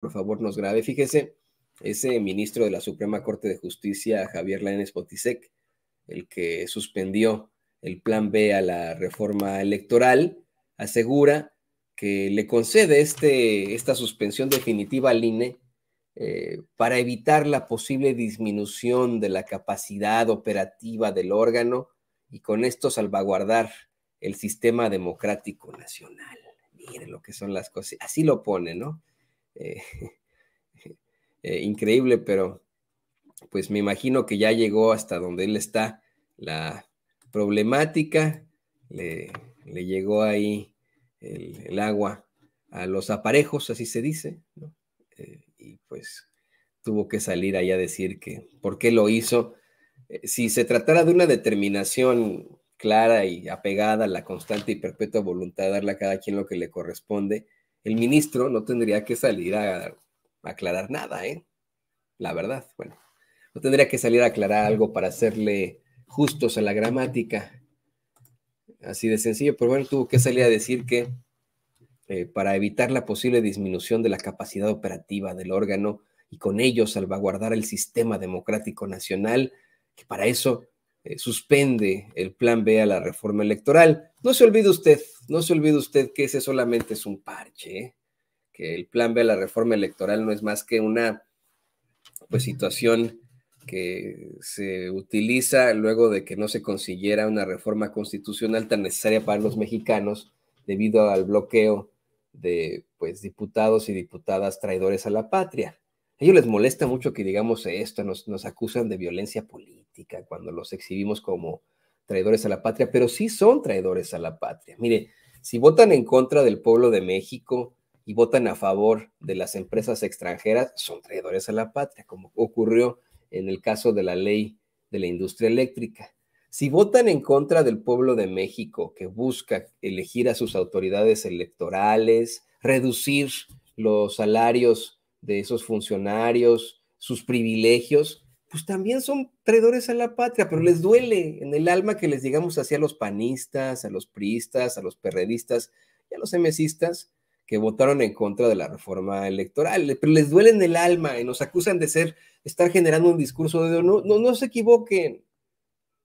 por favor nos grabe. Fíjese, ese ministro de la Suprema Corte de Justicia, Javier Lainez Potisek, el que suspendió el plan B a la reforma electoral, asegura que le concede este, esta suspensión definitiva al INE eh, para evitar la posible disminución de la capacidad operativa del órgano y con esto salvaguardar el sistema democrático nacional. Miren lo que son las cosas. Así lo pone, ¿no? Eh, eh, increíble, pero pues me imagino que ya llegó hasta donde él está la problemática, le, llegó ahí el, agua a los aparejos, así se dice, eh, y pues tuvo que salir ahí a decir que por qué lo hizo. Si se tratara de una determinación clara y apegada a la constante y perpetua voluntad de darle a cada quien lo que le corresponde, el ministro no tendría que salir a, aclarar nada, ¿eh? La verdad, bueno, no tendría que salir a aclarar algo para hacerle justos a la gramática. Así de sencillo, pero bueno, tuvo que salir a decir que eh, para evitar la posible disminución de la capacidad operativa del órgano y con ello salvaguardar el sistema democrático nacional, que para eso eh, suspende el plan B a la reforma electoral. No se olvide usted, no se olvide usted que ese solamente es un parche, ¿eh? que el plan B a la reforma electoral no es más que una pues, situación que se utiliza luego de que no se consiguiera una reforma constitucional tan necesaria para los mexicanos debido al bloqueo de pues diputados y diputadas traidores a la patria. A ellos les molesta mucho que digamos esto, nos, nos acusan de violencia política cuando los exhibimos como traidores a la patria, pero sí son traidores a la patria. Mire, si votan en contra del pueblo de México y votan a favor de las empresas extranjeras, son traidores a la patria, como ocurrió en el caso de la ley de la industria eléctrica. Si votan en contra del pueblo de México, que busca elegir a sus autoridades electorales, reducir los salarios de esos funcionarios, sus privilegios, pues también son traidores a la patria, pero les duele en el alma que les digamos así a los panistas, a los priistas, a los perredistas y a los emesistas que votaron en contra de la reforma electoral, pero les duele en el alma y nos acusan de ser, estar generando un discurso de no, no, se equivoquen,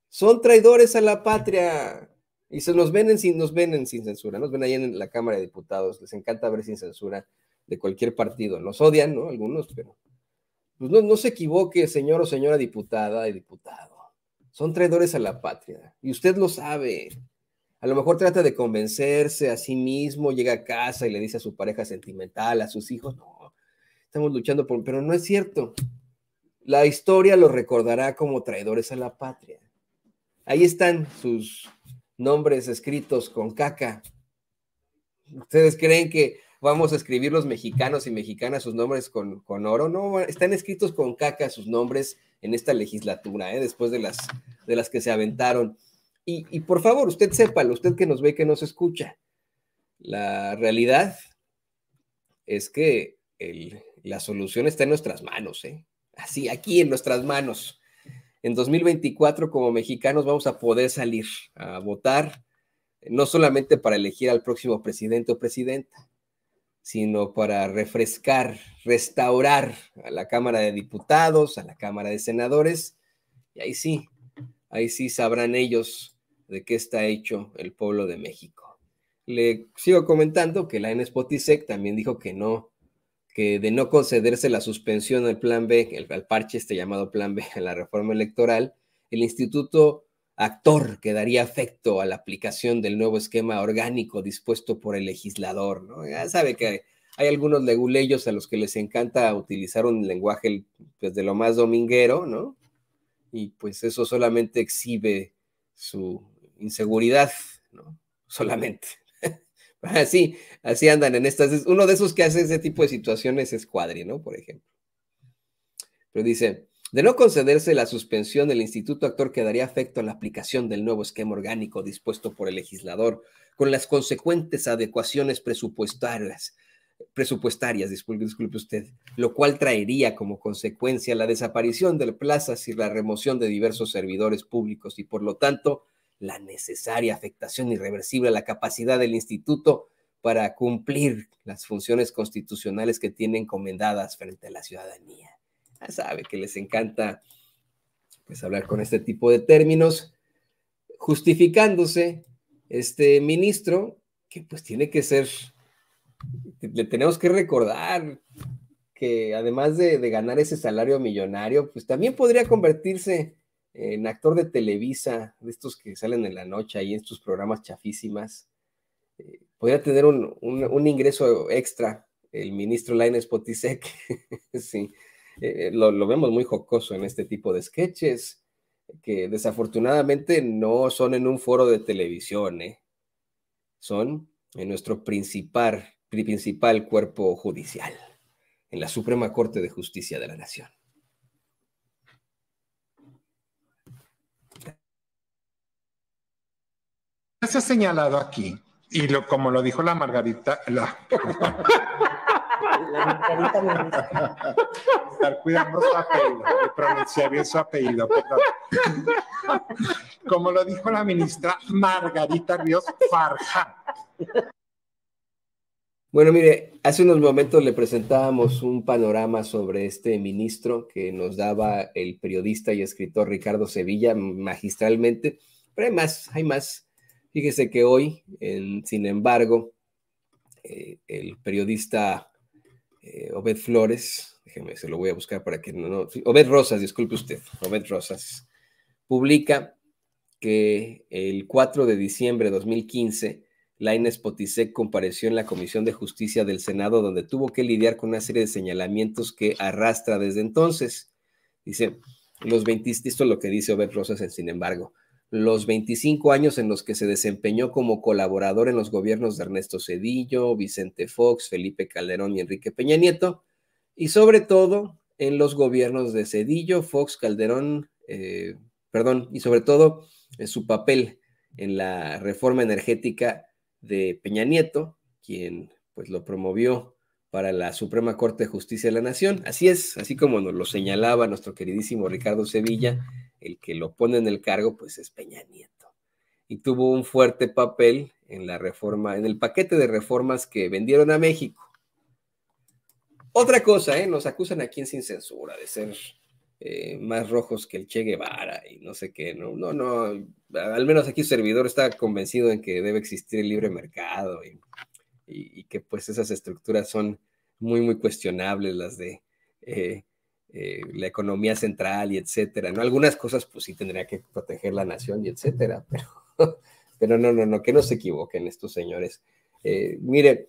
son traidores a la patria y se nos ven en, nos ven sin censura, nos ven ahí en la Cámara de Diputados, les encanta ver sin censura de cualquier partido. Los odian, ¿no? Algunos, pero pues no, no se equivoque, señor o señora diputada y diputado. Son traidores a la patria y usted lo sabe. A lo mejor trata de convencerse a sí mismo, llega a casa y le dice a su pareja sentimental, a sus hijos, no, estamos luchando por... Pero no es cierto. La historia los recordará como traidores a la patria. Ahí están sus nombres escritos con caca. ¿Ustedes creen que vamos a escribir los mexicanos y mexicanas sus nombres con, oro. No, están escritos con caca sus nombres en esta legislatura, ¿eh? después de las, de las que se aventaron. Y, por favor, usted sépalo, usted que nos ve, que nos escucha. La realidad es que la solución está en nuestras manos, ¿eh? así, aquí en nuestras manos. En 2024, como mexicanos, vamos a poder salir a votar, no solamente para elegir al próximo presidente o presidenta, sino para refrescar, restaurar a la Cámara de Diputados, a la Cámara de Senadores, y ahí sí, ahí sí sabrán ellos de qué está hecho el pueblo de México. Le sigo comentando que la NSPOTISEC también dijo que no, que de no concederse la suspensión al plan B, el, parche este llamado plan B, a la reforma electoral, el Instituto actor que daría afecto a la aplicación del nuevo esquema orgánico dispuesto por el legislador. ¿no? Ya sabe que hay algunos leguleyos a los que les encanta utilizar un lenguaje pues, de lo más dominguero, ¿no? Y pues eso solamente exhibe su inseguridad, ¿no? Solamente. así, así andan en estas. Uno de esos que hace ese tipo de situaciones es Cuadri, ¿no? Por ejemplo. Pero dice, de no concederse la suspensión, del Instituto Actor quedaría afecto a la aplicación del nuevo esquema orgánico dispuesto por el legislador, con las consecuentes adecuaciones presupuestarias, presupuestarias disculpe, disculpe usted, lo cual traería como consecuencia la desaparición de plazas y la remoción de diversos servidores públicos y, por lo tanto, la necesaria afectación irreversible a la capacidad del instituto para cumplir las funciones constitucionales que tiene encomendadas frente a la ciudadanía sabe que les encanta pues hablar con este tipo de términos, justificándose este ministro que pues tiene que ser, le tenemos que recordar que además de, ganar ese salario millonario, pues también podría convertirse en actor de Televisa, de estos que salen en la noche ahí en sus programas chafísimas. Eh, podría tener un, ingreso extra el ministro Lainez Potisek, sí, eh, lo, vemos muy jocoso en este tipo de sketches, que desafortunadamente no son en un foro de televisión, ¿eh? son en nuestro principal, principal cuerpo judicial, en la Suprema Corte de Justicia de la Nación. Se ha señalado aquí, y lo, como lo dijo la Margarita, la... Estar cuidando su apellido, pronunciar bien su apellido, Como lo dijo la ministra Margarita Ríos Farja. Bueno, mire, hace unos momentos le presentábamos un panorama sobre este ministro que nos daba el periodista y escritor Ricardo Sevilla magistralmente, pero hay más, hay más. Fíjese que hoy, sin embargo, eh, el periodista eh, Obed Flores, déjeme, se lo voy a buscar para que no, Obed Rosas, disculpe usted, Obed Rosas, publica que el 4 de diciembre de 2015, Lainez Potisek compareció en la Comisión de Justicia del Senado, donde tuvo que lidiar con una serie de señalamientos que arrastra desde entonces. Dice, los 20, esto es lo que dice Obed Rosas, sin embargo, los 25 años en los que se desempeñó como colaborador en los gobiernos de Ernesto Cedillo, Vicente Fox, Felipe Calderón y Enrique Peña Nieto, y sobre todo en los gobiernos de Cedillo, Fox, Calderón, eh, perdón, y sobre todo en eh, su papel en la reforma energética de Peña Nieto, quien pues lo promovió para la Suprema Corte de Justicia de la Nación. Así es, así como nos lo señalaba nuestro queridísimo Ricardo Sevilla el que lo pone en el cargo, pues es Peña Nieto. Y tuvo un fuerte papel en la reforma, en el paquete de reformas que vendieron a México. Otra cosa, ¿eh? nos acusan aquí en Sin Censura de ser eh, más rojos que el Che Guevara y no sé qué. No, no, no. Al menos aquí el servidor está convencido en que debe existir el libre mercado y, que pues esas estructuras son muy, muy cuestionables, las de eh, eh, la economía central y etcétera, ¿no? Algunas cosas pues sí tendría que proteger la nación y etcétera, pero, pero no, no, no, que no se equivoquen estos señores. Eh, mire,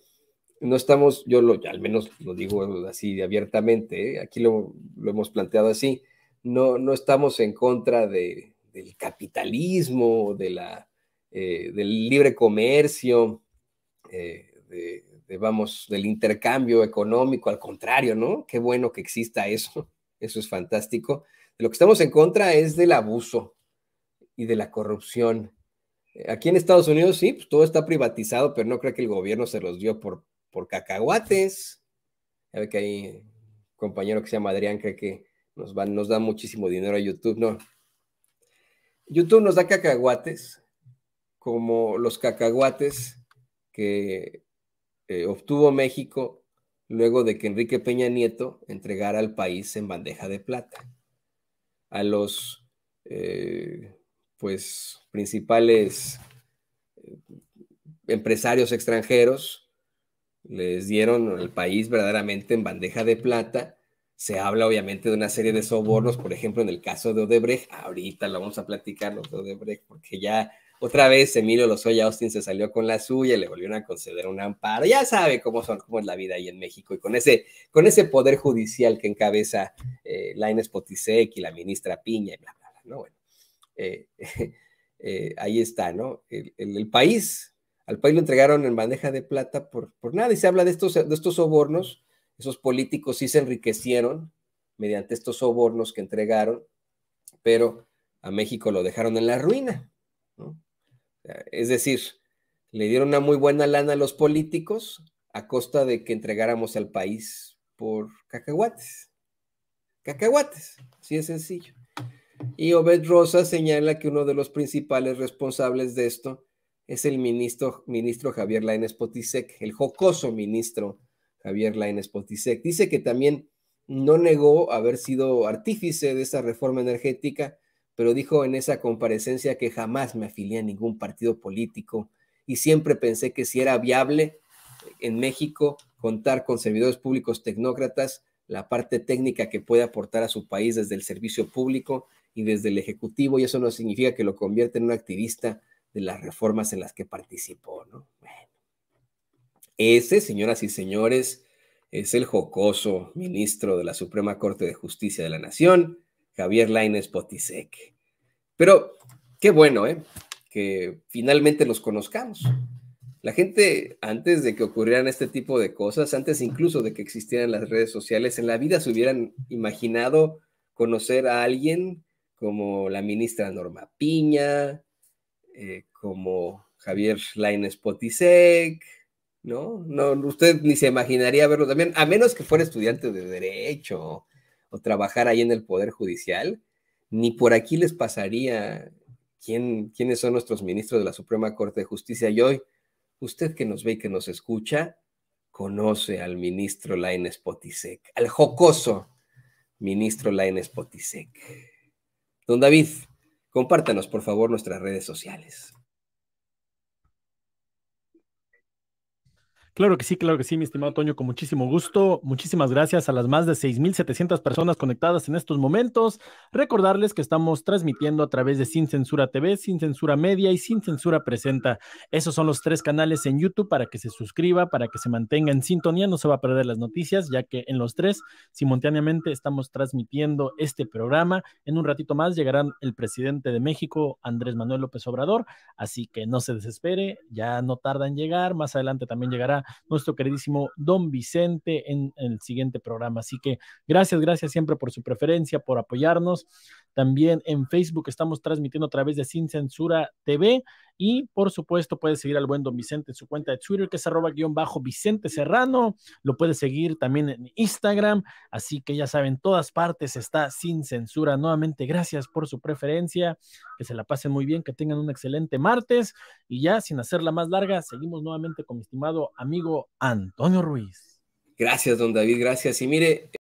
no estamos, yo lo, al menos lo digo así abiertamente, ¿eh? aquí lo, hemos planteado así, no, no estamos en contra del capitalismo, de la, del libre comercio, vamos, del intercambio económico, al contrario, ¿no? Qué bueno que exista eso. Eso es fantástico. lo que estamos en contra es del abuso y de la corrupción. Eh, aquí en Estados Unidos sí, pues, todo está privatizado, pero no creo que el gobierno se los dio por, por cacahuates. Ya que hay un compañero que se llama Adrián, que nos, va, nos da muchísimo dinero a YouTube. No. YouTube nos da cacahuates, como los cacahuates que eh, obtuvo México luego de que Enrique Peña Nieto entregara al país en bandeja de plata. A los eh, pues, principales eh, empresarios extranjeros les dieron el país verdaderamente en bandeja de plata. Se habla obviamente de una serie de sobornos, por ejemplo, en el caso de Odebrecht. Ahorita lo vamos a platicar, los de Odebrecht, porque ya otra vez Emilio Lozoya Austin se salió con la suya, le volvieron a conceder un amparo. Ya sabe cómo son, cómo es la vida ahí en México y con ese, con ese poder judicial que encabeza eh, Laines Potisek y la ministra Piña y bla, bla, bla. ¿no? Bueno, eh, eh, ahí está, ¿no? El, el, país, al país lo entregaron en bandeja de plata por, por nada y se habla de estos, de estos sobornos. Esos políticos sí se enriquecieron mediante estos sobornos que entregaron, pero a México lo dejaron en la ruina, ¿no? Es decir, le dieron una muy buena lana a los políticos a costa de que entregáramos al país por cacahuates. Cacahuates, así es sencillo. Y Obed Rosa señala que uno de los principales responsables de esto es el ministro, ministro Javier Laines Potisek, el jocoso ministro Javier Lainez Potisek. Dice que también no negó haber sido artífice de esa reforma energética, pero dijo en esa comparecencia que jamás me afilié a ningún partido político y siempre pensé que si era viable eh, en México contar con servidores públicos tecnócratas, la parte técnica que puede aportar a su país desde el servicio público y desde el Ejecutivo, y eso no significa que lo convierta en un activista de las reformas en las que participó, ¿no? Bueno. Ese, señoras y señores, es el jocoso ministro de la Suprema Corte de Justicia de la Nación, Javier Laines Potisek. Pero qué bueno, ¿eh? Que finalmente los conozcamos. La gente, antes de que ocurrieran este tipo de cosas, antes incluso de que existieran las redes sociales, en la vida se hubieran imaginado conocer a alguien como la ministra Norma Piña, eh, como Javier Laines Potisek, ¿no? No, usted ni se imaginaría verlo también, a menos que fuera estudiante de Derecho o trabajar ahí en el Poder Judicial, ni por aquí les pasaría quién, quiénes son nuestros ministros de la Suprema Corte de Justicia. Y hoy, usted que nos ve y que nos escucha, conoce al ministro Laines Potisek, al jocoso ministro Laines Potisek. Don David, compártanos por favor nuestras redes sociales. Claro que sí, claro que sí, mi estimado Toño, con muchísimo gusto. Muchísimas gracias a las más de 6.700 personas conectadas en estos momentos. Recordarles que estamos transmitiendo a través de Sin Censura TV, Sin Censura Media y Sin Censura Presenta. Esos son los tres canales en YouTube para que se suscriba, para que se mantenga en sintonía, no se va a perder las noticias, ya que en los tres simultáneamente estamos transmitiendo este programa. En un ratito más llegarán el presidente de México, Andrés Manuel López Obrador, así que no se desespere, ya no tarda en llegar, más adelante también llegará nuestro queridísimo don Vicente en, el siguiente programa. Así que gracias, gracias siempre por su preferencia, por apoyarnos. También en Facebook estamos transmitiendo a través de Sin Censura TV y por supuesto, puedes seguir al buen don Vicente en su cuenta de Twitter, que es arroba guión bajo Vicente Serrano. Lo puedes seguir también en Instagram. Así que ya saben, todas partes está sin censura. Nuevamente, gracias por su preferencia. Que se la pasen muy bien, que tengan un excelente martes. Y ya sin hacerla más larga, seguimos nuevamente con mi estimado amigo Antonio Ruiz. Gracias, don David, gracias. Y mire,